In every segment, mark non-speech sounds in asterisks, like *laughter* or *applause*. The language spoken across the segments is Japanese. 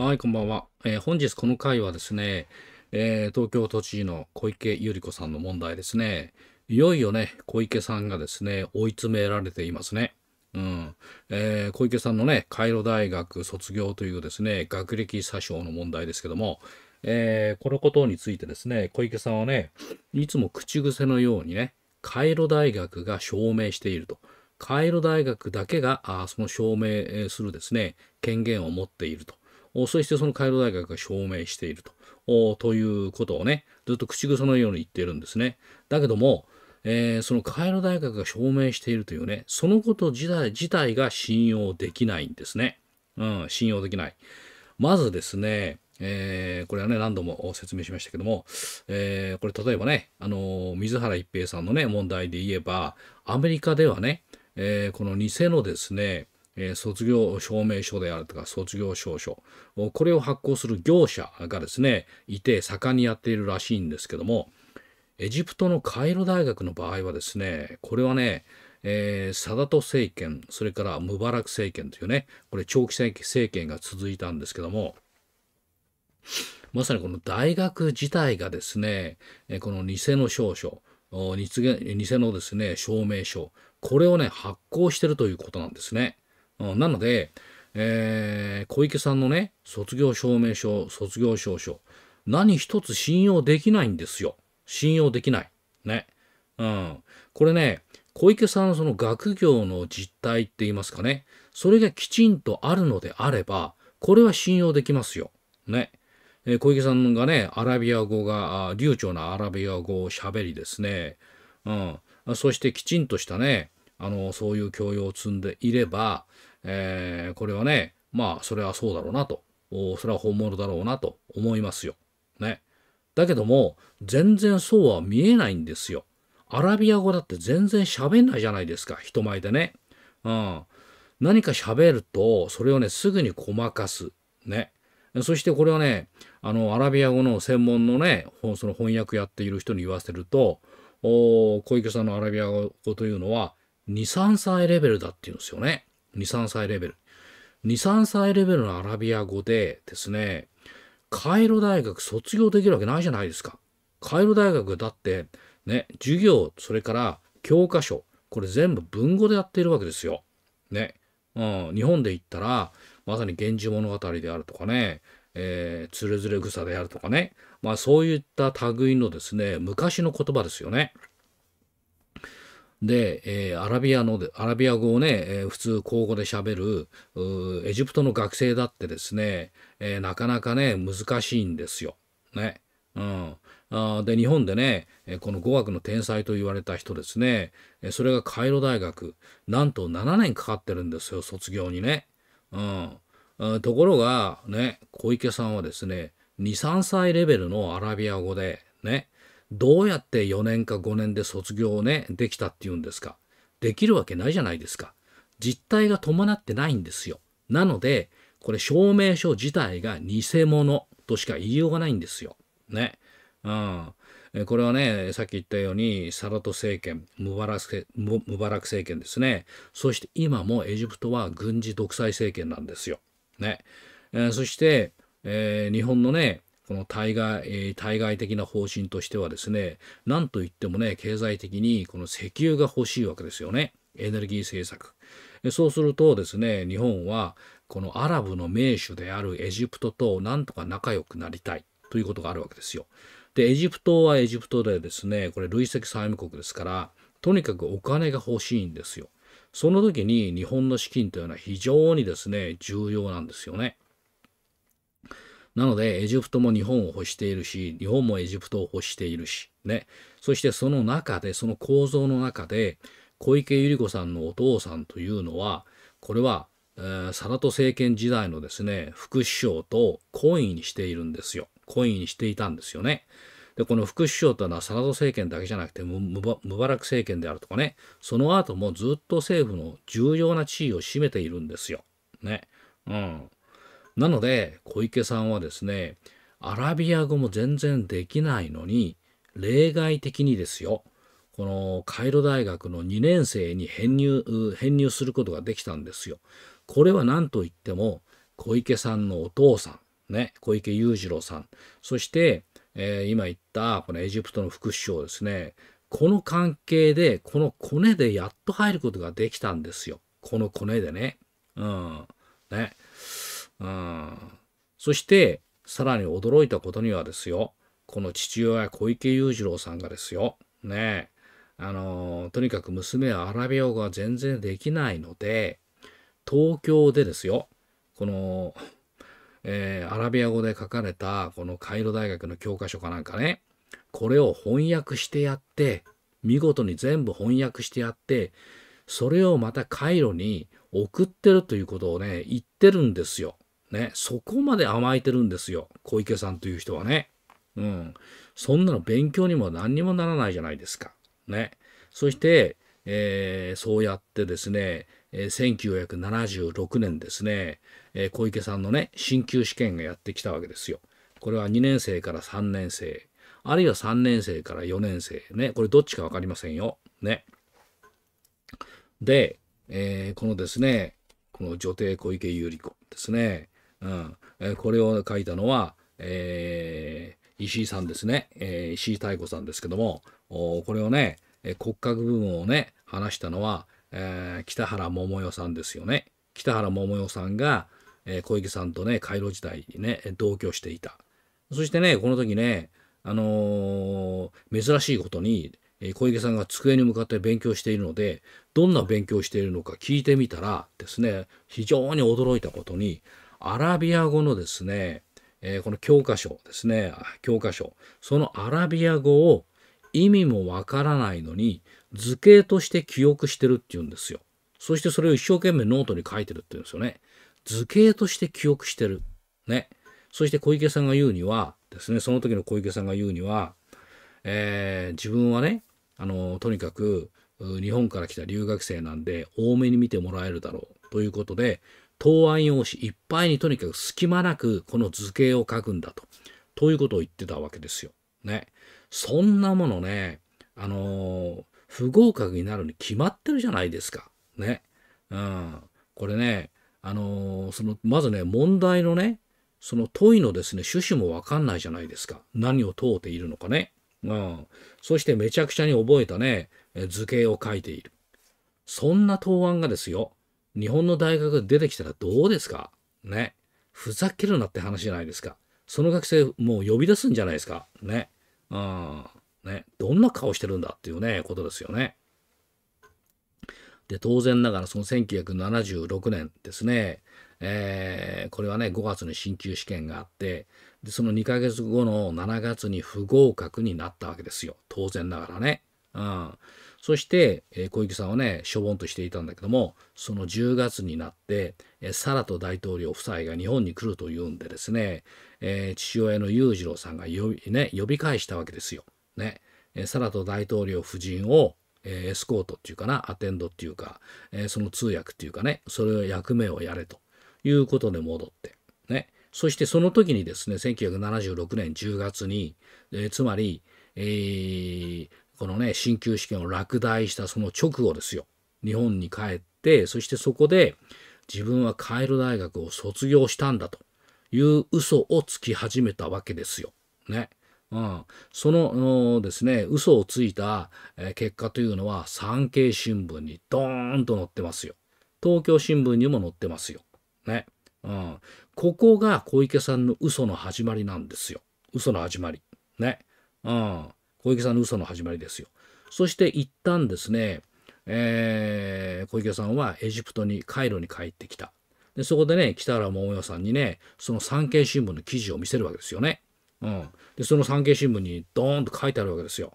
はい、こんばんは。えー、本日この回はですね、えー、東京都知事の小池百合子さんの問題ですね。いよいよね、小池さんがですね、追い詰められていますね。うんえー、小池さんのね、カイロ大学卒業というですね、学歴詐称の問題ですけども、えー、このことについてですね、小池さんはね、いつも口癖のようにね、カイロ大学が証明していると。カイロ大学だけが、あその証明するですね、権限を持っていると。そしてそのカイロ大学が証明しているとということをね、ずっと口癖のように言っているんですね。だけども、えー、そのカイロ大学が証明しているというね、そのこと自体自体が信用できないんですね。うん、信用できない。まずですね、えー、これはね、何度も説明しましたけども、えー、これ例えばね、あの水原一平さんのね、問題で言えば、アメリカではね、えこの偽のですね、え卒業証明書であるとか卒業証書これを発行する業者がですねいて盛んにやっているらしいんですけどもエジプトのカイロ大学の場合はですねこれはね、えー、サダト政権それからムバラク政権というねこれ長期政権が続いたんですけどもまさにこの大学自体がですねこの偽の証書偽のですね証明書これをね発行してるということなんですね。うん、なので、えー、小池さんのね、卒業証明書、卒業証書、何一つ信用できないんですよ。信用できない。ね。うん。これね、小池さんのその学業の実態って言いますかね。それがきちんとあるのであれば、これは信用できますよ。ね。えー、小池さんがね、アラビア語が、流暢なアラビア語を喋りですね。うん。そしてきちんとしたね、あの、そういう教養を積んでいれば、えー、これはね、まあ、それはそうだろうなと。それは本物だろうなと思いますよ。ね。だけども、全然そうは見えないんですよ。アラビア語だって全然喋んないじゃないですか、人前でね。うん。何か喋ると、それをね、すぐにごまかす。ね。そしてこれはね、あの、アラビア語の専門のね、その翻訳やっている人に言わせると、お小池さんのアラビア語というのは、2、3歳レベルだっていうんですよね。2、3歳レベル。2、3歳レベルのアラビア語でですね、カイロ大学卒業できるわけないじゃないですか。カイロ大学だって、ね、授業、それから教科書、これ全部文語でやっているわけですよ。ね。うん、日本で言ったら、まさに源氏物語であるとかね、えつれづれ草であるとかね、まあそういった類のですね、昔の言葉ですよね。で、えー、アラビアのアラビア語をね、えー、普通口語でしゃべるエジプトの学生だってですね、えー、なかなかね難しいんですよ。ね。うん、で日本でねこの語学の天才と言われた人ですねそれがカイロ大学なんと7年かかってるんですよ卒業にね。うん、ところがね小池さんはですね23歳レベルのアラビア語でねどうやって4年か5年で卒業をね、できたっていうんですか。できるわけないじゃないですか。実態が伴ってないんですよ。なので、これ証明書自体が偽物としか言いようがないんですよ。ね。うん。これはね、さっき言ったように、サラト政権、ムバラクムバラク政権ですね。そして今もエジプトは軍事独裁政権なんですよ。ね。えー、そして、えー、日本のね、この対外、え対外的な方針としてはですね、なんといってもね、経済的にこの石油が欲しいわけですよね。エネルギー政策。そうするとですね、日本はこのアラブの名手であるエジプトとなんとか仲良くなりたいということがあるわけですよ。で、エジプトはエジプトでですね、これ累積債務国ですから、とにかくお金が欲しいんですよ。その時に日本の資金というのは非常にですね、重要なんですよね。なのでエジプトも日本を欲しているし日本もエジプトを欲しているしねそしてその中でその構造の中で小池百合子さんのお父さんというのはこれは、えー、サラト政権時代のですね副首相と懇意にしているんですよ懇意にしていたんですよね。でこの副首相というのはサラト政権だけじゃなくてムバラク政権であるとかねその後もずっと政府の重要な地位を占めているんですよ。ね。うん、なので小池さんはですねアラビア語も全然できないのに例外的にですよこのカイロ大学の2年生に編入編入することができたんですよ。これは何と言っても小池さんのお父さん、ね、小池裕次郎さんそして、えー、今言ったこのエジプトの副首相ですねこの関係でこのコネでやっと入ることができたんですよこのコネでね。うん、ねうん。そして、さらに驚いたことにはですよ、この父親、小池裕次郎さんがですよ、ねあのー、とにかく娘はアラビア語が全然できないので、東京でですよ、この、えー、アラビア語で書かれた、このカイロ大学の教科書かなんかね、これを翻訳してやって、見事に全部翻訳してやって、それをまたカイロに送ってるということをね、言ってるんですよ。ね、そこまで甘えてるんですよ。小池さんという人はね。うん。そんなの勉強にも何にもならないじゃないですか。ね。そして、えー、そうやってですね、えー、1976年ですね、えー、小池さんのね、進級試験がやってきたわけですよ。これは2年生から3年生、あるいは3年生から4年生ね、これどっちか分かりませんよ。ね。で、えー、このですね、この女帝小池百合子ですね、うんえこれを書いたのは、えー、石井さんですね、えー、石井妙子さんですけどもこれをね骨格部分をね話したのは、えー、北原桃代さんですよね北原桃代さんが、え小池さんとね回路時代にね同居していたそしてねこの時ねあの珍しいことに小池さんが机に向かって勉強しているのでどんな勉強をしているのか聞いてみたらですね非常に驚いたことにアラビア語のですね、えー、この教科書ですね、教科書。そのアラビア語を意味もわからないのに図形として記憶してるっていうんですよ。そしてそれを一生懸命ノートに書いてるって言うんですよね。図形として記憶してる。ね。そして小池さんが言うにはですね、その時の小池さんが言うには、えー、自分はね、あの、とにかく日本から来た留学生なんで多めに見てもらえるだろうということで、答案用紙いっぱいにとにかく隙間なくこの図形を書くんだと。ということを言ってたわけですよ。ね。そんなものね、あのー、不合格になるに決まってるじゃないですか。ね。うん。これね、あのー、その、まずね、問題のね、その問いのですね、趣旨もわかんないじゃないですか。何を問うているのかね。うん。そしてめちゃくちゃに覚えたね、図形を書いている。そんな答案がですよ、日本の大学出てきたらどうですかね。ふざけるなって話じゃないですか。その学生、もう呼び出すんじゃないですか。ね。うん。ね。どんな顔してるんだっていうね、ことですよね。で、当然ながらその1976年ですね、えー、これはね、5月に進級試験があって、で、その2ヶ月後の7月に不合格になったわけですよ。当然ながらね。うん。そして、え小池さんはね、しょぼんとしていたんだけども、その10月になって、えサラト大統領夫妻が日本に来るというんでですね、えー、父親の裕次郎さんが呼び,、ね、呼び返したわけですよ。ね、えサラト大統領夫人を、えエスコートっていうかな、アテンドっていうか、えその通訳っていうかね、それを役目をやれということで戻って、ね、そしてその時にですね、1976年10月に、えー、つまり、えー、このね、進級試験を落第したその直後ですよ。日本に帰って、そしてそこで自分はカエル大学を卒業したんだという嘘をつき始めたわけですよ。ね。うん、そのですね、嘘をついた、え結果というのは産経新聞にドーンと載ってますよ。東京新聞にも載ってますよ。ね。うん、ここが小池さんの嘘の始まりなんですよ。嘘の始まり。ね。うん。小池さんの嘘の始まりですよ。そして一旦ですね、えー、小池さんはエジプトにカイロに帰ってきた。でそこでね北原桃代さんにねその産経新聞の記事を見せるわけですよね。うん、でその産経新聞にドーンと書いてあるわけですよ。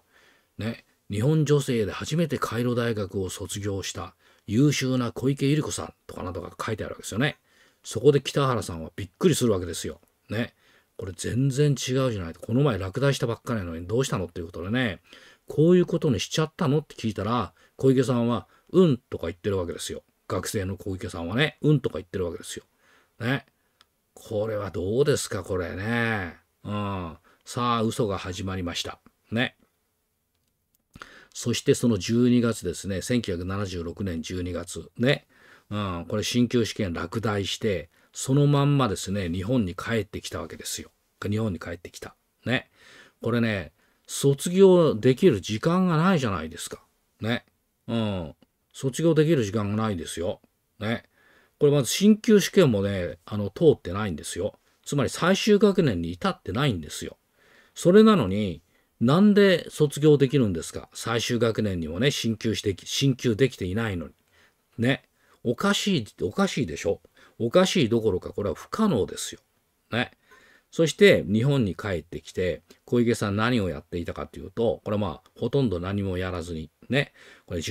ね日本女性で初めてカイロ大学を卒業した優秀な小池百合子さんとかなどが書いてあるわけですよね。そこで北原さんはびっくりするわけですよ。ね。これ全然違うじゃないと。この前落第したばっかりなのにどうしたのっていうことでね、こういうことにしちゃったのって聞いたら、小池さんは、うんとか言ってるわけですよ。学生の小池さんはね、うんとか言ってるわけですよ。ね。これはどうですか、これね。うん。さあ、嘘が始まりました。ね。そしてその12月ですね、1976年12月。ね。うん。これ、進級試験落第して、そのまんまですね、日本に帰ってきたわけですよ。日本に帰ってきた。ね。これね、卒業できる時間がないじゃないですか。ね。うん。卒業できる時間がないですよ。ね。これまず進級試験もね、あの、通ってないんですよ。つまり最終学年に至ってないんですよ。それなのに、なんで卒業できるんですか最終学年にもね、進級して、進級できていないのに。ね。おかしい、おかしいでしょおかしいどころかこれは不可能ですよ。ね。そして日本に帰ってきて小池さん何をやっていたかというとこれまあほとんど何もやらずにねこれす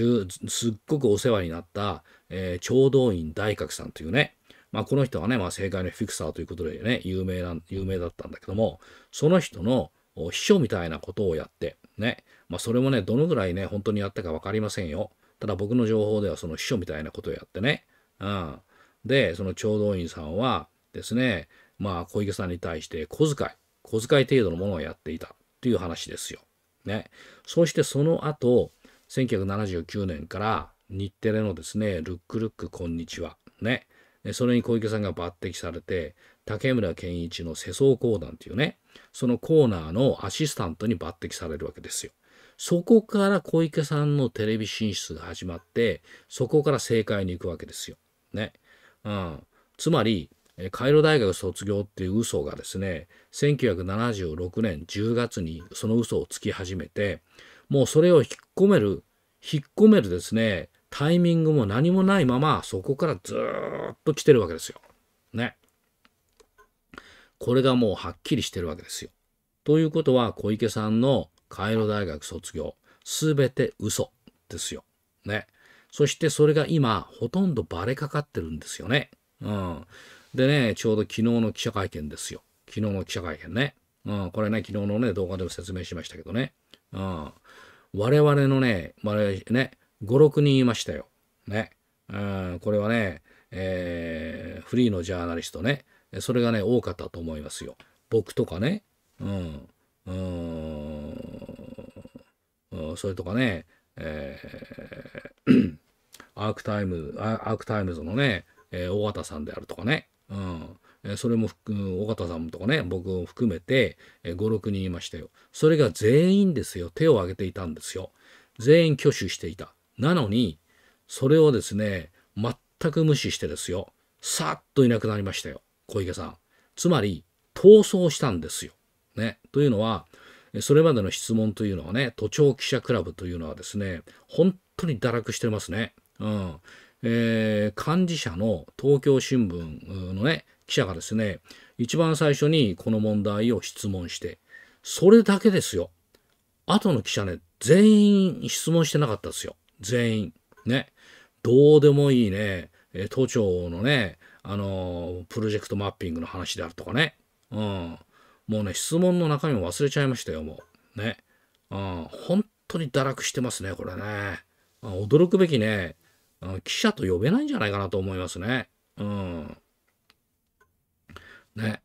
っごくお世話になった、えー、聴導院大閣さんというねまあ、この人はね、まあ、政界のフィクサーということでね、有名な、有名だったんだけども、その人の秘書みたいなことをやって、ね、まあ、それもね、どのぐらいね、本当にやったか分かりませんよ。ただ僕の情報ではその秘書みたいなことをやってね、うん、で、その調導員さんはですね、まあ、小池さんに対して小遣い、小遣い程度のものをやっていたという話ですよ。ね。そしてその後、1979年から日テレのですね、ルックルックこんにちは。ね。それに小池さんが抜擢されて、竹村健一の世相講談というね、そのコーナーのアシスタントに抜擢されるわけですよ。そこから小池さんのテレビ進出が始まって、そこから政界に行くわけですよ。ね。うん、つまりカイロ大学卒業っていう嘘がですね1976年10月にその嘘をつき始めてもうそれを引っ込める引っ込めるですねタイミングも何もないままそこからずっと来てるわけですよ。ね。これがもうはっきりしてるわけですよ。ということは小池さんのカイロ大学卒業全て嘘ですよ。ね。そしてそれが今、ほとんどバレかかってるんですよね。うん。でね、ちょうど昨日の記者会見ですよ。昨日の記者会見ね。うん、これね、昨日のね、動画でも説明しましたけどね。うん。我々のね、我々ね、5、6人いましたよ。ね。うん、これはね、えー、フリーのジャーナリストね。それがね、多かったと思いますよ。僕とかね。うん。うん。それとかね、えーアークタイム、アークタイムズのね、えー、尾形さんであるとかね、うん。それも、尾形さんとかね、僕を含めて、5、6人いましたよ。それが全員ですよ、手を挙げていたんですよ。全員挙手していた。なのに、それをですね、全く無視してですよ、さっといなくなりましたよ、小池さん。つまり、逃走したんですよ。ね。というのは、それまでの質問というのはね、都庁記者クラブというのはですね、本当に堕落してますね。うんえー、幹事社の東京新聞のね記者がですね一番最初にこの問題を質問してそれだけですよ後の記者ね全員質問してなかったですよ全員ねどうでもいいね都庁のねあのプロジェクトマッピングの話であるとかね、うん、もうね質問の中身も忘れちゃいましたよもうね、うん、本当に堕落してますねこれね驚くべきね記者と呼べないんじゃないかなと思いますね。うん。ね。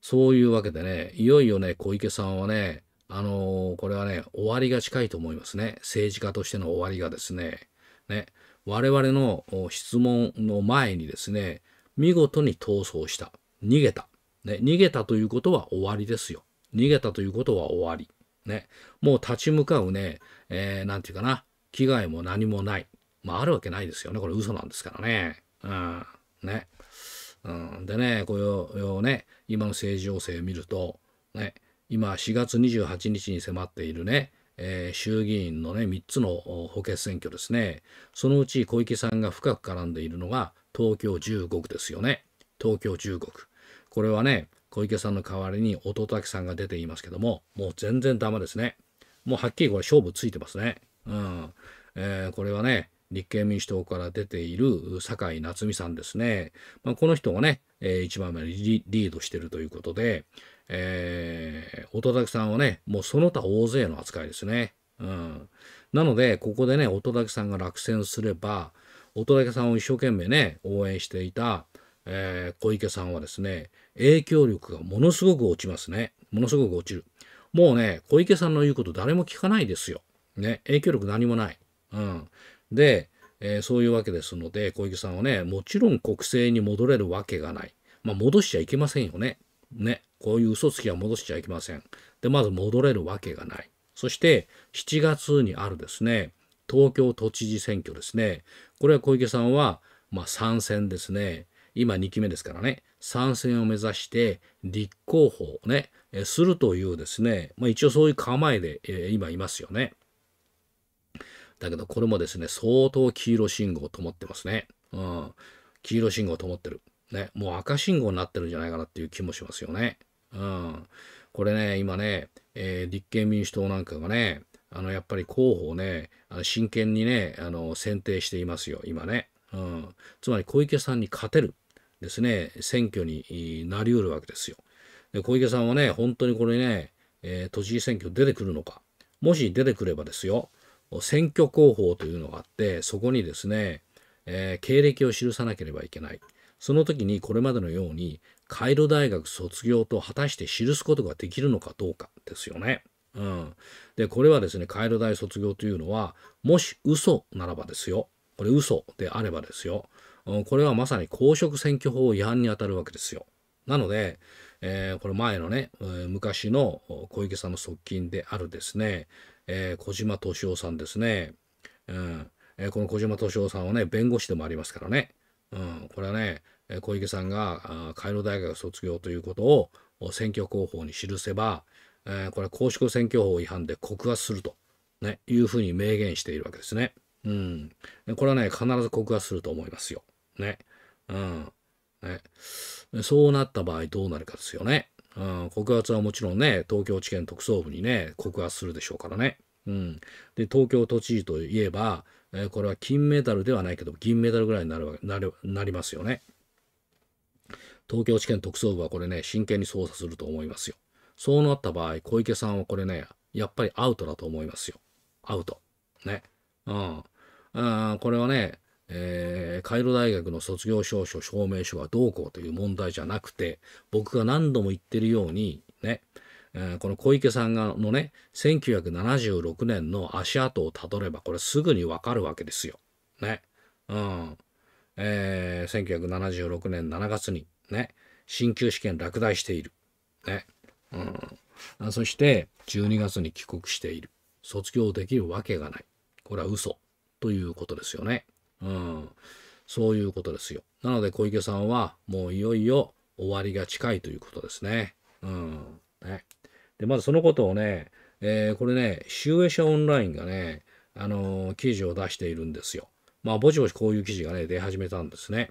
そういうわけでね、いよいよね、小池さんはね、あのー、これはね、終わりが近いと思いますね。政治家としての終わりがですね、ね、我々の質問の前にですね、見事に逃走した。逃げた。ね、逃げたということは終わりですよ。逃げたということは終わり。ね、もう立ち向かうね、えー、て言うかな、危害も何もない。まあ、あるわけないですよね。これ嘘なんですからね。うん。ね。うん、でね、これをね、今の政治情勢を見ると、ね、今4月28日に迫っているね、えー、衆議院のね、3つの補欠選挙ですね。そのうち小池さんが深く絡んでいるのが東京15区ですよね。東京15区。これはね、小池さんの代わりに乙武さんが出ていますけども、もう全然ダメですね。もうはっきりこれ勝負ついてますね。うん。えー、これはね、立憲民主党から出ている酒井夏美さんですね、まあ、この人がね、えー、1番目リリードしてるということで、えー、音竹さんはねもうその他大勢の扱いですね、うん、なのでここでね音竹さんが落選すれば音竹さんを一生懸命ね応援していた、えー、小池さんはですね影響力がものすごく落ちますねものすごく落ちるもうね小池さんの言うこと誰も聞かないですよね影響力何もないうんで、えー、そういうわけですので、小池さんはね、もちろん国政に戻れるわけがない。まあ、戻しちゃいけませんよね。ね。こういう嘘つきは戻しちゃいけません。で、まず戻れるわけがない。そして、7月にあるですね、東京都知事選挙ですね。これは小池さんは、まあ、参戦ですね。今2期目ですからね。参戦を目指して立候補をね、するというですね、まあ、一応そういう構えで、えー、今いますよね。だけどこれもですね、相当黄色信号とってますね。うん。黄色信号とってる。ね、もう赤信号になってるんじゃないかなっていう気もしますよね。うん。これね、今ね、えー、立憲民主党なんかがね、あの、やっぱり候補をね、真剣にね、あの、選定していますよ、今ね。うん。つまり小池さんに勝てるですね、選挙になりうるわけですよ。で、小池さんはね、本当にこれね、えー、都知事選挙出てくるのか。もし出てくればですよ、選挙広報というのがあってそこにですね、えー、経歴を記さなければいけないその時にこれまでのようにカイロ大学卒業と果たして記すことができるのかどうかですよね。うん、でこれはですねカイロ大卒業というのはもし嘘ならばですよこれ嘘であればですよ、うん、これはまさに公職選挙法違反にあたるわけですよ。なので、えー、これ前のね、昔の小池さんの側近であるですね、えー、小島敏夫さんですね。うん。えー、この小島敏夫さんはね、弁護士でもありますからね。うん。これはね、小池さんが海洋大学卒業ということを選挙広報に記せば、えー、これは公職選挙法違反で告発すると、ね、いうふうに明言しているわけですね。うん。これはね、必ず告発すると思いますよ。ね。うん。ね。そうなった場合どうなるかですよね。うん、告発はもちろんね、東京地検特捜部にね、告発するでしょうからね。うん、で東京都知事といえば、えー、これは金メダルではないけど銀メダルぐらいになるなるなりますよね。東京地検特捜部はこれね真剣に捜査すると思いますよ。そうなった場合小池さんはこれねやっぱりアウトだと思いますよ。アウト。ね。うん。あこれはねえー、カイロ大学の卒業証書証明書はどうこうという問題じゃなくて僕が何度も言ってるようにね、えー、この小池さんがのね1976年の足跡をたどればこれすぐにわかるわけですよ。ね。うんえー、1976年7月にね進級試験落第している。ね。うん、そして12月に帰国している。卒業できるわけがない。これは嘘ということですよね。うん。そういうことですよ。なので小池さんはもういよいよ終わりが近いということですね。うん。ね、で、まずそのことをね、えー、これね、集英社オンラインがね、あのー、記事を出しているんですよ。まあ、ぼちぼちこういう記事がね、出始めたんですね。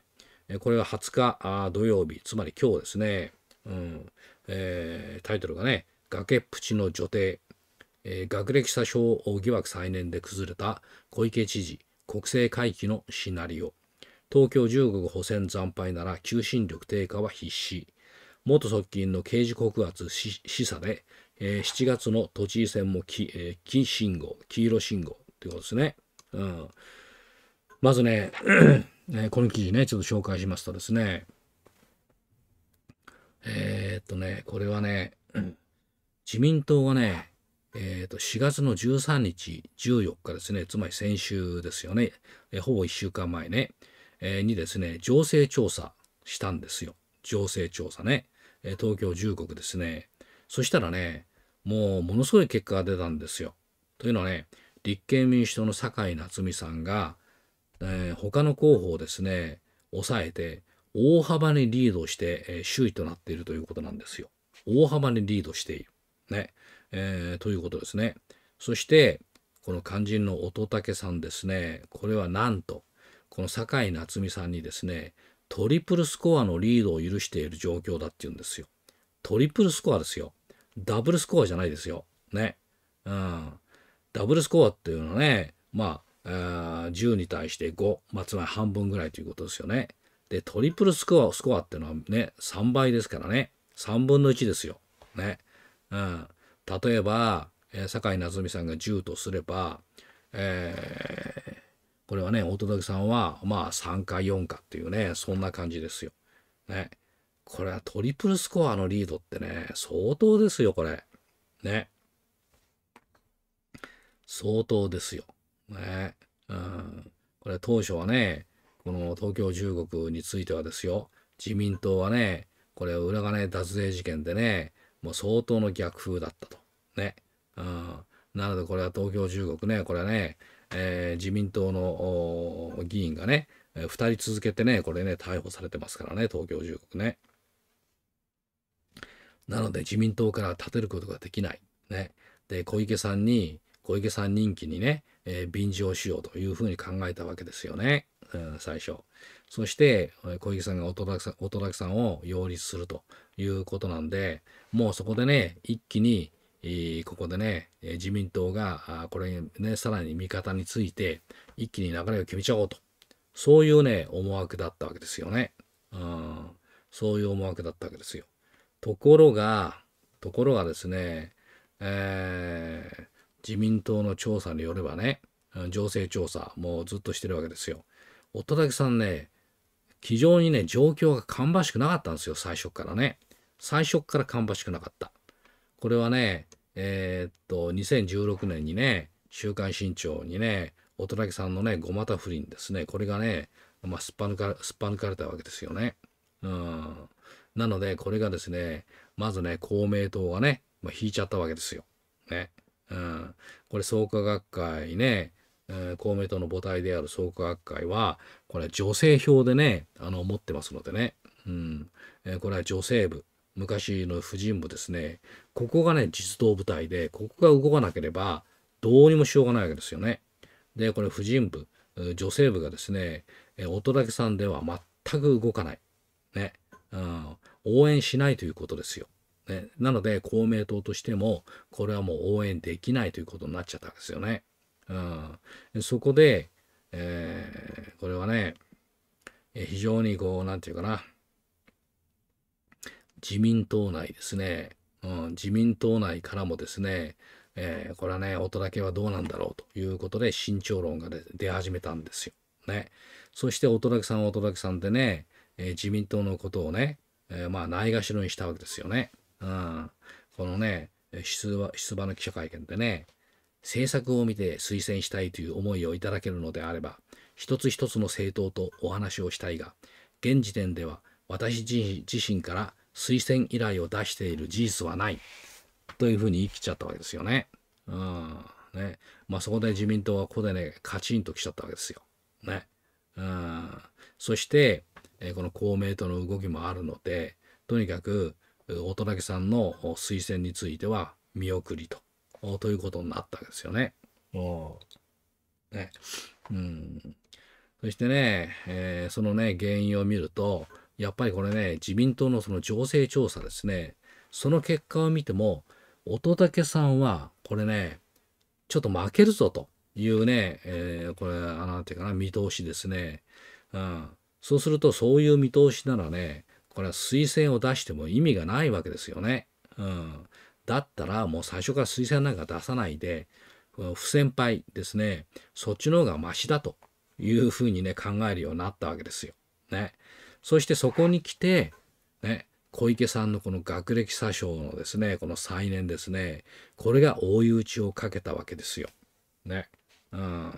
えこれが20日あ土曜日、つまり今日ですね。うん。えー、タイトルがね、崖っぷちの女帝、えー、学歴詐称疑惑再燃で崩れた小池知事、国政回帰のシナリオ。東京中国区補選惨敗なら求心力低下は必至。元側近の刑事告発示唆で、えー、7月の都知事選もき、えー、金信号、黄色信号ということですね。うん、まずね、*clears throat* えー、この記事ね、ちょっと紹介しますとですね、えー、っとね、これはね、自民党がね、えー、と4月の13日、14日ですね、つまり先週ですよね、えー、ほぼ1週間前ね、えー、にですね、情勢調査したんですよ。情勢調査ね、えー、東京10国ですね。そしたらね、もうものすごい結果が出たんですよ。というのはね、立憲民主党の酒井夏美さんが、えー、他の候補をですね、抑えて、大幅にリードして、えー、首位となっているということなんですよ。大幅にリードしている。ね。えー、ということですね。そして、この肝心の乙武さんですね、これはなんと、この酒井夏美さんにですね、トリプルスコアのリードを許している状況だっていうんですよ。トリプルスコアですよ。ダブルスコアじゃないですよ。ね。うん。ダブルスコアっていうのはね、まあ、あ10に対して5、まあ、つまり半分ぐらいということですよね。で、トリプルスコア、スコアっていうのはね、3倍ですからね。3分の1ですよ。ね。うん。例えば、えー、酒井夏美さんが10とすれば、えー、これはね乙武さんはまあ3か4かっていうねそんな感じですよ。ね。これはトリプルスコアのリードってね相当ですよこれ。ね。相当ですよ。ね。うん。これ当初はねこの東京中国についてはですよ自民党はねこれ裏金脱税事件でねもう相当の逆風だったと。ね。うん。なのでこれは東京中国ね、これはね、えー、自民党の議員がね、えー、2人続けてね、これね、逮捕されてますからね、東京中国ね。なので自民党から立てることができない。ね。で、小池さんに、小池さん人気にね、えー、便乗しようというふうに考えたわけですよね。うん、最初。そして、小池さんが音だけさんを擁立するということなんで、もうそこでね、一気に、ここでね、自民党が、これね、さらに味方について、一気に流れを決めちゃおうと。そういうね、思惑だったわけですよね。うん、そういう思惑だったわけですよ。ところが、ところがですね、えー、自民党の調査によればね、情勢調査もうずっとしてるわけですよ。乙武さんね、非常にね、状況が芳しくなかったんですよ、最初からね。最初から芳しくなかった。これはね、えー、っと、2016年にね、週刊新潮にね、乙武さんのね、ごまた不倫ですね、これがね、まあ、すっぱ抜か、すっぱ抜かれたわけですよね。うん。なので、これがですね、まずね、公明党がね、まあ、引いちゃったわけですよ。ね。うん。これ、創価学会ね、公明党の母体である創価学会は、これ女性票でね、あの、持ってますのでね、うん、えー、これは女性部、昔の婦人部ですね、ここがね、実動部隊で、ここが動かなければ、どうにもしようがないわけですよね。で、これ婦人部、女性部がですね、えー、音さんでは全く動かない。ね、うん、応援しないということですよ。ね、なので公明党としてもこれはもう応援できないということになっちゃったわけですよね。うん、そこで、えー、これはね、非常にこう、なんていうかな、自民党内ですね、うん、自民党内からもですね、えー、これはね、音だけはどうなんだろうということで、慎重論が出始めたんですよ。ね。そして、音だけさんは音だけさんでね、えー、自民党のことをね、えー、まあ、ないがしろにしたわけですよね。うん。このね、出馬出馬の記者会見でね、政策を見て推薦したいという思いをいただけるのであれば、一つ一つの政党とお話をしたいが、現時点では私自身から推薦依頼を出している事実はない。というふうに言い切っちゃったわけですよね。うん。ね。まあそこで自民党はここでね、カチンと来ちゃったわけですよ。ね。うん。そして、えこの公明党の動きもあるので、とにかく、乙武さんの推薦については見送りと。ということになったわけですよね。ねうん、そしてね、えー、そのね原因を見るとやっぱりこれね自民党のその情勢調査ですねその結果を見ても乙武さんはこれねちょっと負けるぞというね、えー、これな何て言うかな見通しですね、うん、そうするとそういう見通しならねこれは推薦を出しても意味がないわけですよね。うん、だったらもう最初から推薦なんか出さないで、不先輩ですね、そっちの方がマシだというふうにね、考えるようになったわけですよ。ね。そしてそこに来て、ね、小池さんのこの学歴詐称のですね、この再燃ですね、これが追い打ちをかけたわけですよ。ね。うん。うん。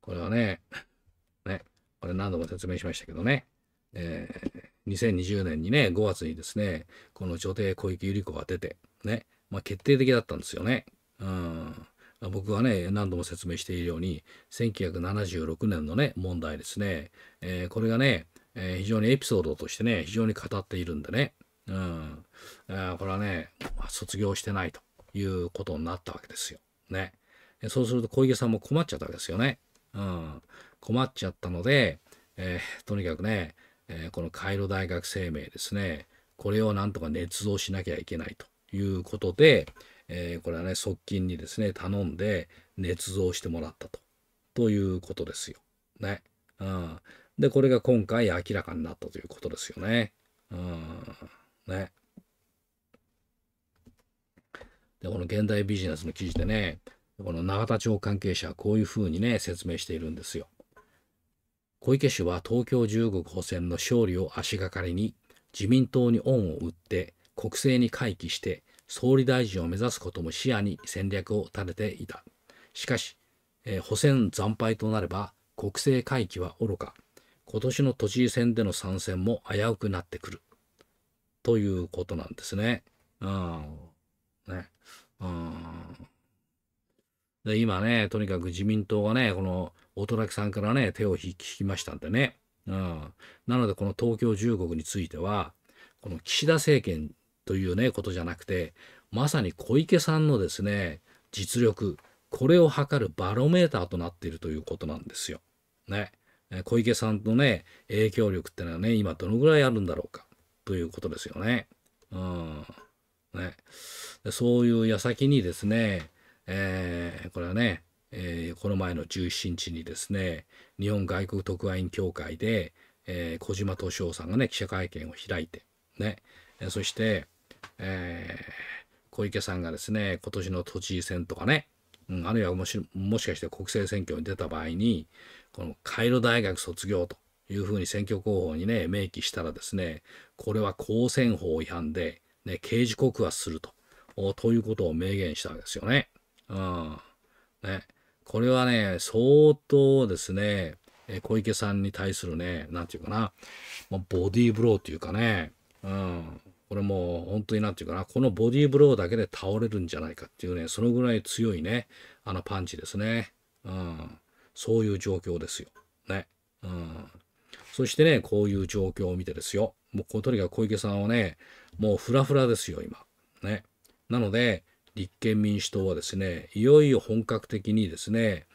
これはね、ね、これ何度も説明しましたけどね。えー、2020年にね、5月にですね、この女帝小池百合子が出て、ね、まあ、決定的だったんですよね。うん。僕はね、何度も説明しているように、1976年のね、問題ですね。えー、これがね、えー、非常にエピソードとしてね、非常に語っているんでね。うん。あこれはね、卒業してないということになったわけですよ。ね。そうすると小池さんも困っちゃったわけですよね。うん。困っちゃったので、えー、とにかくね、えこのカイロ大学声明ですね、これをなんとか捏造しなきゃいけないということで、えこれはね、側近にですね、頼んで捏造してもらったと、ということですよ。ね。うん。で、これが今回明らかになったということですよね。うん。ね。で、この現代ビジネスの記事でね、この永田町関係者はこういうふうにね、説明しているんですよ。小池氏は東京15号線の勝利を足がかりに自民党に恩を売って国政に回帰して総理大臣を目指すことも視野に戦略を立てていた。しかし、えー、補選惨敗となれば国政回帰はおろか、今年の都知事選での参戦も危うくなってくる。ということなんですね。うん。ね。うん。で、今ね、とにかく自民党がね、この乙武さんからね、手を引きましたんでね。うん。なので、この東京1 0国については、この岸田政権というね、ことじゃなくて、まさに小池さんのですね、実力、これを測るバロメーターとなっているということなんですよ。ね。小池さんのね、影響力ってのはね、今どのぐらいあるんだろうか、ということですよね。うん。ね。そういう矢先にですね、えー、これはね、えー、この前の17日にですね日本外国特派員協会で、えー、小島敏夫さんがね記者会見を開いてね、えそして、え小池さんがですね今年の都知事選とかね、うん、あるいはもしもしかして国政選挙に出た場合にこのカイロ大学卒業というふうに選挙候補にね明記したらですねこれは公選法違反で、ね、刑事告発するとということを明言したわけですよね。うんねこれはね、相当ですね、え小池さんに対するね、なんていうかな、まボディーブローというかね、うん、これもう本当になんていうかな、このボディーブローだけで倒れるんじゃないかっていうね、そのぐらい強いね、あのパンチですね。うん、そういう状況ですよ。ね。うん。そしてね、こういう状況を見てですよ。もう、とにかく小池さんはね、もうフラフラですよ、今。ね。なので、立憲民主党はですね、いよいよ本格的にですね、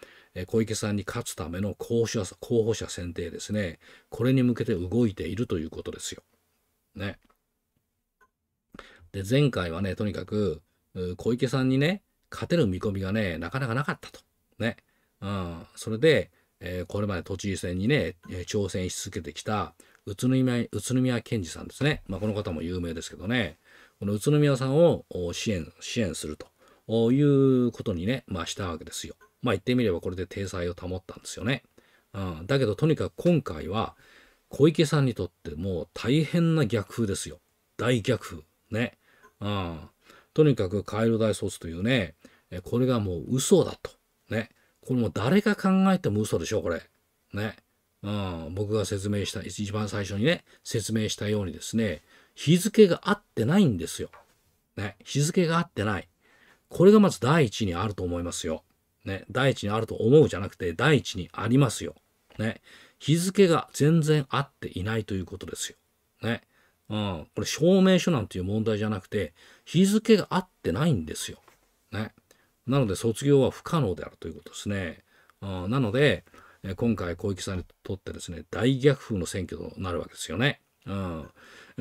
小池さんに勝つための候補者候補者選定ですね、これに向けて動いているということですよ。ね。で、前回はね、とにかく、小池さんにね、勝てる見込みがね、なかなかなかったと。ね。うん。それで、えー、これまで都知事選にね、挑戦し続けてきた宇都宮宇都宮健治さんですね。まあ、この方も有名ですけどね。この宇都宮さんを支援、支援するということにね、まあしたわけですよ。まあ言ってみればこれで体裁を保ったんですよね。うん、だけどとにかく今回は小池さんにとってもう大変な逆風ですよ。大逆風。ね。うん、とにかくカイ路大卒というね、これがもう嘘だと。ね。これも誰が考えても嘘でしょ、これ。ね。うん、僕が説明した、一番最初にね、説明したようにですね、日付が合ってないんですよ。ね、日付が合ってない。これがまず第一にあると思いますよ。ね、第一にあると思うじゃなくて、第一にありますよ。ね、日付が全然合っていないということですよ。ね。うん。これ、証明書なんていう問題じゃなくて、日付が合ってないんですよ。ね。なので、卒業は不可能であるということですね。うん、なので、今回、小池さんにとってですね、大逆風の選挙となるわけですよね。うん。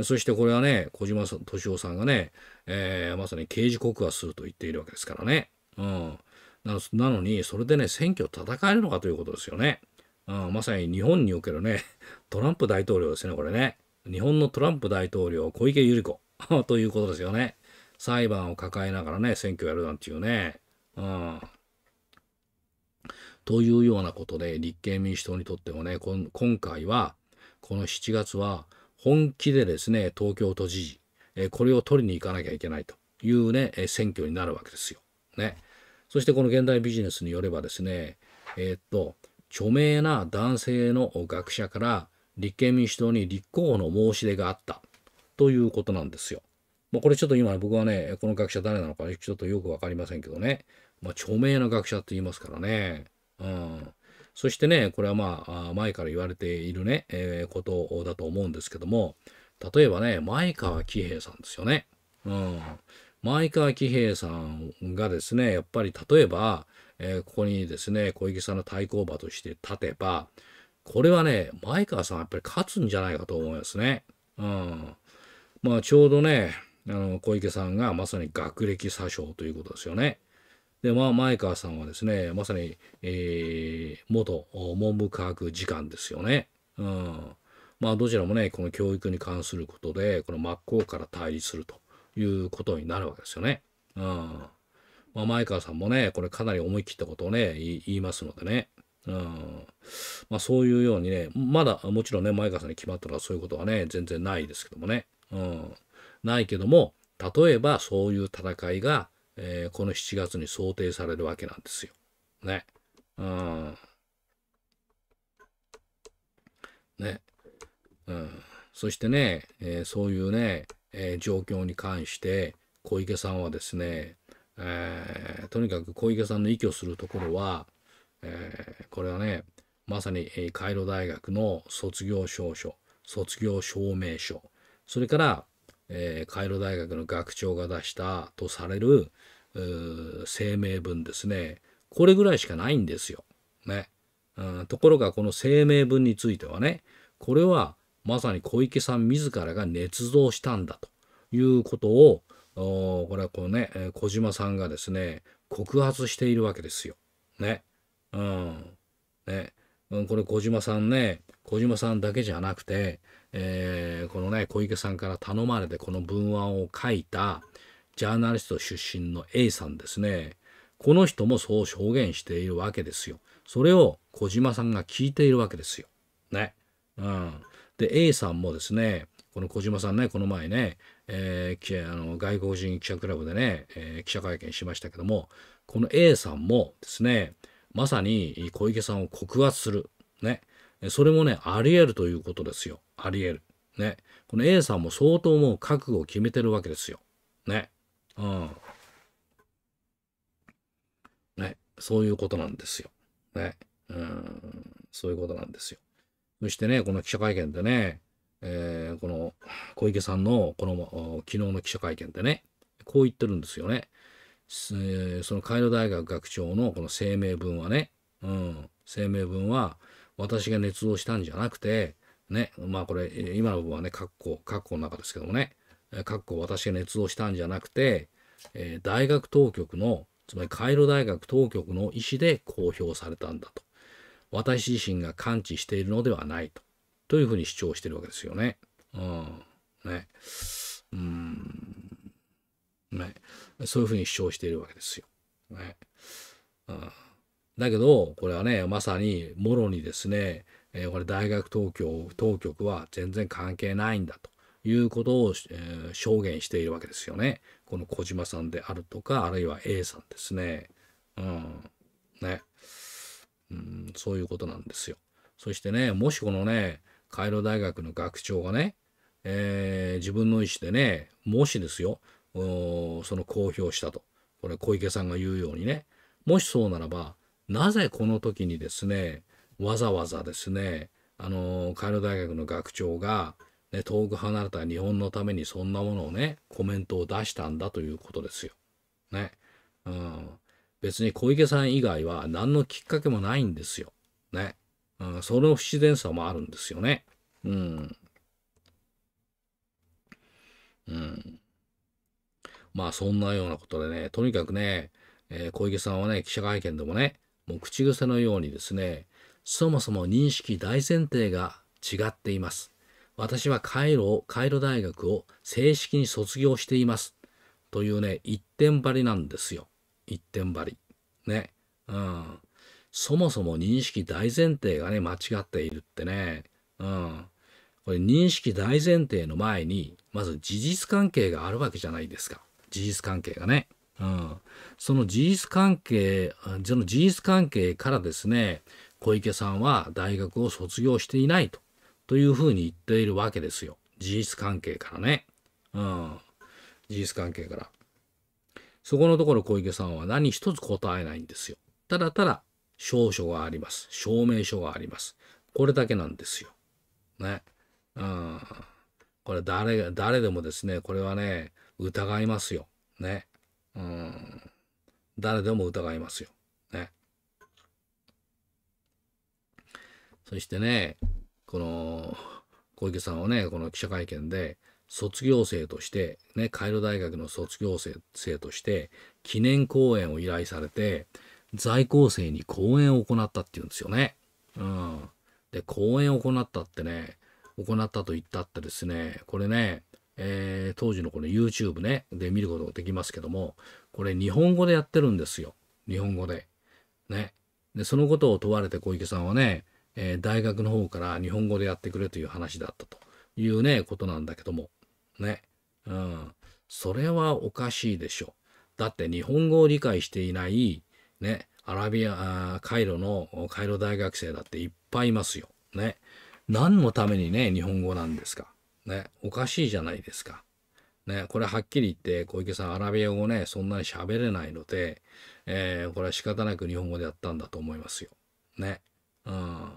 そしてこれはね、小島敏夫さんがね、えー、まさに刑事告発すると言っているわけですからね。うん。なのに、それでね、選挙戦えるのかということですよね。うん、まさに日本におけるね、*laughs* トランプ大統領ですね、これね。日本のトランプ大統領、小池百合子 *laughs* ということですよね。裁判を抱えながらね、選挙やるなんていうね。うん。というようなことで、立憲民主党にとってもね、今回は、この7月は、本気でですね、東京都知事、えこれを取りに行かなきゃいけないというね、選挙になるわけですよ。ね。そしてこの現代ビジネスによればですね、えー、っと、著名な男性の学者から立憲民主党に立候補の申し出があったということなんですよ。まあ、これちょっと今僕はね、この学者誰なのかちょっとよく分かりませんけどね、まあ、著名な学者って言いますからね。うん。そしてね、これはまあ、前から言われているね、えー、ことだと思うんですけども、例えばね、前川喜平さんですよね。うん。前川喜平さんがですね、やっぱり例えば、えー、ここにですね、小池さんの対抗馬として立てば、これはね、前川さんやっぱり勝つんじゃないかと思いますね。うん。まあ、ちょうどね、あの小池さんがまさに学歴詐称ということですよね。で、まあ、前川さんはですね、まさに、えー、元文部科学次官ですよね。うん。まあ、どちらもね、この教育に関することで、この真っ向から対立するということになるわけですよね。うん。まあ、前川さんもね、これかなり思い切ったことをね、言いますのでね。うん。まあ、そういうようにね、まだ、もちろんね、前川さんに決まったのはそういうことはね、全然ないですけどもね。うん。ないけども、例えばそういう戦いが、えー、この7月に想定されるわけなんですよ。ね。うん。ね。うん。そしてね、えー、そういうね、えー、状況に関して、小池さんはですね、えとにかく小池さんの息をするところは、えこれはね、まさに、えカイロ大学の卒業証書、卒業証明書、それから、えー、カイロ大学の学長が出したとされる声明文ですねこれぐらいしかないんですよ。ねうん、ところがこの声明文についてはねこれはまさに小池さん自らが捏造したんだということをこれはこうね小島さんがですね告発しているわけですよ。ね。うん。ね。これ小島さんね小島さんだけじゃなくてえー、このね小池さんから頼まれてこの文案を書いたジャーナリスト出身の A さんですねこの人もそう証言しているわけですよそれを小島さんが聞いているわけですよ。ね。うん、で A さんもですねこの小島さんねこの前ね、えー、あの外国人記者クラブでね、えー、記者会見しましたけどもこの A さんもですねまさに小池さんを告発するねそれもねあり得るということですよ。ありえる。ね。この A さんも相当もう覚悟を決めてるわけですよ。ね。うん。ね。そういうことなんですよ。ね。うん。そういうことなんですよ。そしてね、この記者会見でね、えー、この小池さんのこの昨日の記者会見でね、こう言ってるんですよね。えー、そのカイロ大学学長のこの声明文はね、うん、声明文は私が捏造したんじゃなくて、ね、まあこれ、今の部分はね、括弧、括弧の中ですけどもね、括弧私が捏造したんじゃなくて、えー、大学当局の、つまりカイロ大学当局の意思で公表されたんだと。私自身が感知しているのではないと。というふうに主張してるわけですよね。うん。ね。うん。ね。そういうふうに主張しているわけですよ。ね。うん。だけど、これはね、まさに、もろにですね、えー、これ大学当局当局は全然関係ないんだということを、えー、証言しているわけですよね。この小島さんであるとか、あるいは A さんですね。うん。ね。うん、そういうことなんですよ。そしてね、もしこのね、カイロ大学の学長がね、えー、自分の意思でね、もしですよ、その公表したと。これ小池さんが言うようにね。もしそうならば、なぜこの時にですね、わざわざですねあのカイロ大学の学長が、ね、遠く離れた日本のためにそんなものをねコメントを出したんだということですよ。ね。うん、別に小池さん以外は何のきっかけもないんですよ。ね。うん、その不自然さもあるんですよね。うん。うん。まあそんなようなことでね、とにかくね、えー、小池さんはね、記者会見でもね、もう口癖のようにですね、そもそも認識大前提が違っています。私はカイロを、カイロ大学を正式に卒業しています。というね、一点張りなんですよ。一点張り。ね。うん。そもそも認識大前提がね、間違っているってね。うん。これ認識大前提の前に、まず事実関係があるわけじゃないですか。事実関係がね。うん。その事実関係、その事実関係からですね、小池さんは大学を卒業していないとというふうに言っているわけですよ事実関係からねうん事実関係からそこのところ小池さんは何一つ答えないんですよただただ証書があります証明書がありますこれだけなんですよねうんこれ誰が誰でもですねこれはね疑いますよねうん誰でも疑いますよそしてね、この小池さんはね、この記者会見で、卒業生として、ね、カイロ大学の卒業生として、記念講演を依頼されて、在校生に講演を行ったっていうんですよね。うん。で、講演を行ったってね、行ったと言ったってですね、これね、えー、当時のこの YouTube ね、で見ることができますけども、これ日本語でやってるんですよ。日本語で。ね。で、そのことを問われて小池さんはね、えー、大学の方から日本語でやってくれという話だったというね、ことなんだけども。ね。うん。それはおかしいでしょ。だって日本語を理解していない、ね、アラビア、カイロの、カイロ大学生だっていっぱいいますよ。ね。何のためにね、日本語なんですか。ね。おかしいじゃないですか。ね、これはっきり言って小池さんアラビア語ねそんなに喋れないので、えー、これは仕方なく日本語でやったんだと思いますよ。ね。うん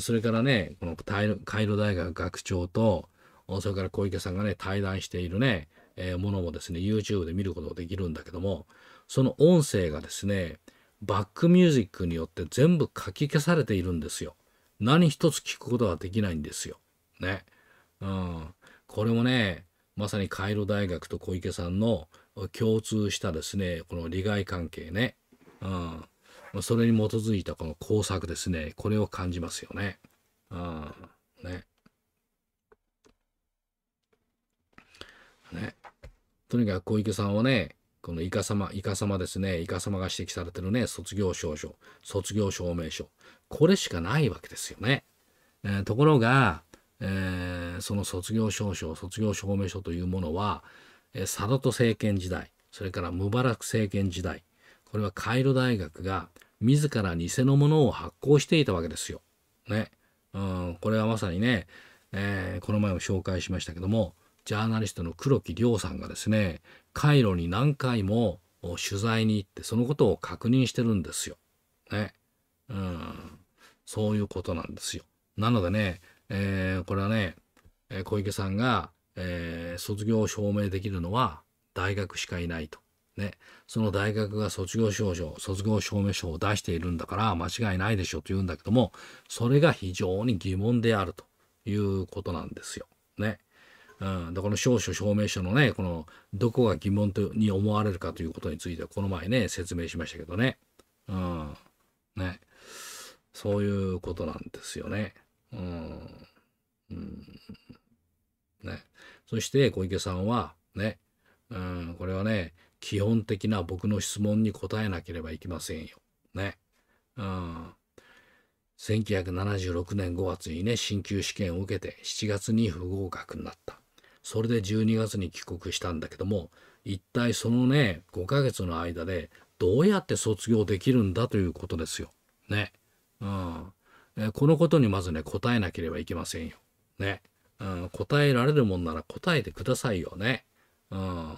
それからね、このカイロ大学学長と、それから小池さんがね、対談しているね、えー、ものもですね、YouTube で見ることができるんだけども、その音声がですね、バックミュージックによって全部書き消されているんですよ。何一つ聞くことができないんですよ。ね。うん。これもね、まさにカイロ大学と小池さんの共通したですね、この利害関係ね。うん。それに基づいたこの工作ですね。これを感じますよね。うん。ね。ね。とにかく小池さんはね、このイカ様、イカ様ですね、イカ様が指摘されてるね、卒業証書、卒業証明書。これしかないわけですよね。えー、ところが、えー、その卒業証書、卒業証明書というものは、えー、佐渡政権時代、それからムバラク政権時代、これはカイロ大学が自ら偽のものを発行していたわけですよ。ね。うん、これはまさにね、えー、この前も紹介しましたけども、ジャーナリストの黒木亮さんがですね、カイロに何回も取材に行って、そのことを確認してるんですよ。ね。うん。そういうことなんですよ。なのでね、えー、これはね、小池さんが、えー、卒業を証明できるのは大学しかいないと。ね、その大学が卒業証書、卒業証明書を出しているんだから間違いないでしょと言うんだけども、それが非常に疑問であるということなんですよ。ね。うん、でこの証書証明書のねこのどこが疑問とに思われるかということについてはこの前ね説明しましたけどね,、うん、ねそういうことなんですよね。うん、うん、ねそして小池さんはね、うん、これはね基本的な僕の質問に答えなければいけませんよ。ね。うん。1976年5月にね、進級試験を受けて、7月に不合格になった。それで12月に帰国したんだけども、一体そのね、5ヶ月の間で、どうやって卒業できるんだということですよ。ね。うん。このことにまずね、答えなければいけませんよ。ね。うん、答えられるもんなら答えてくださいよね。うん。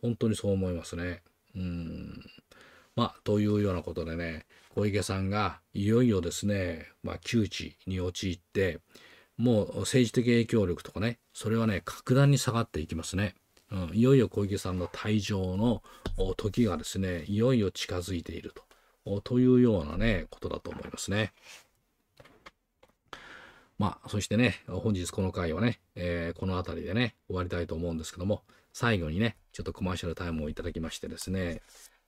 本当にそう思いますね。うん。まあ、というようなことでね、小池さんがいよいよですね、まあ、窮地に陥って、もう政治的影響力とかね、それはね、格段に下がっていきますね。うん、いよいよ小池さんの退場の時がですね、いよいよ近づいているとというようなね、ことだと思いますね。まあ、そしてね、本日この回はね、えー、この辺りでね、終わりたいと思うんですけども、最後にね、ちょっとコマーシャルタイムをいただきましてですね、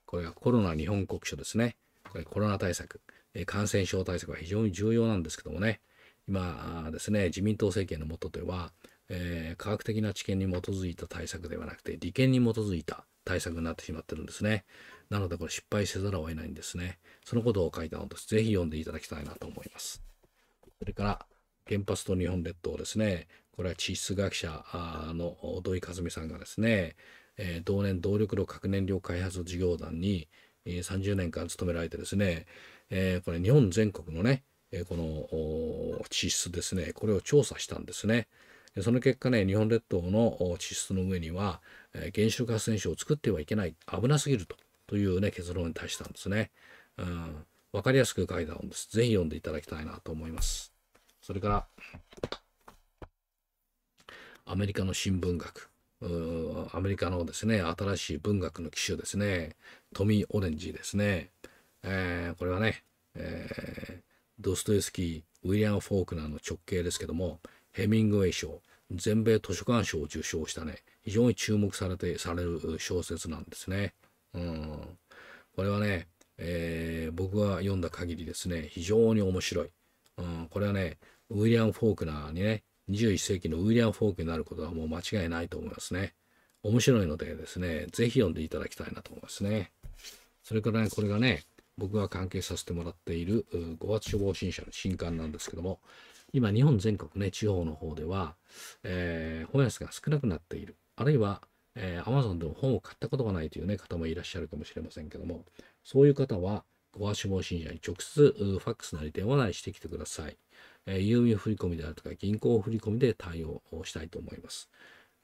これがコロナ日本国書ですね。これコロナ対策、え感染症対策は非常に重要なんですけどもね、今ですね、自民党政権の下では、えー、科学的な知見に基づいた対策ではなくて、利権に基づいた対策になってしまってるんですね。なので、これ失敗せざるを得ないんですね。そのことを書いたのです。ぜひ読んでいただきたいなと思います。それから、原発と日本列島ですね。これは地質学者の土井和美さんがですね、えー、同年動力炉核燃料開発事業団に、えー、30年間勤められてですね、えー、これ日本全国のね、えー、この地質ですね、これを調査したんですね。その結果ね、日本列島の地質の上には、えー、原子力発電所を作ってはいけない、危なすぎるとというね、結論に対したんですね。うん、分かりやすく書いた本です。ぜひ読んでいただきたいなと思います。それから、アメリカの新聞学。アメリカのですね、新しい文学の機種ですね、トミー・オレンジですね。えー、これはね、えー、ドストエフスキー、ウィリアム・フォークナーの直系ですけども、ヘミングウェイ賞、全米図書館賞を受賞したね、非常に注目されて、される小説なんですね。うん。これはね、えー、僕が読んだ限りですね、非常に面白い。うん、これはね、ウィリアム・フォークナーにね、21世紀のウィリアム・フォークになることはもう間違いないと思いますね。面白いのでですね、ぜひ読んでいただきたいなと思いますね。それからね、これがね、僕が関係させてもらっている5月処方新社の新刊なんですけども、今日本全国ね、地方の方では、えー、本安が少なくなっている。あるいは、えー、Amazon でも本を買ったことがないという、ね、方もいらっしゃるかもしれませんけども、そういう方は、ご足志望信者に直接、ファックスなり電話なりしてきてください。えー、郵便振込であるとか銀行振込で対応したいと思います。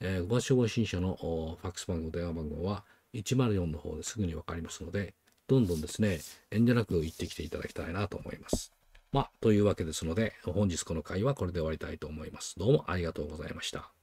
えー、ご発証申書のファックス番号、電話番号は104の方ですぐに分かりますので、どんどんですね、遠慮なく行ってきていただきたいなと思います。まあ、というわけですので、本日この回はこれで終わりたいと思います。どうもありがとうございました。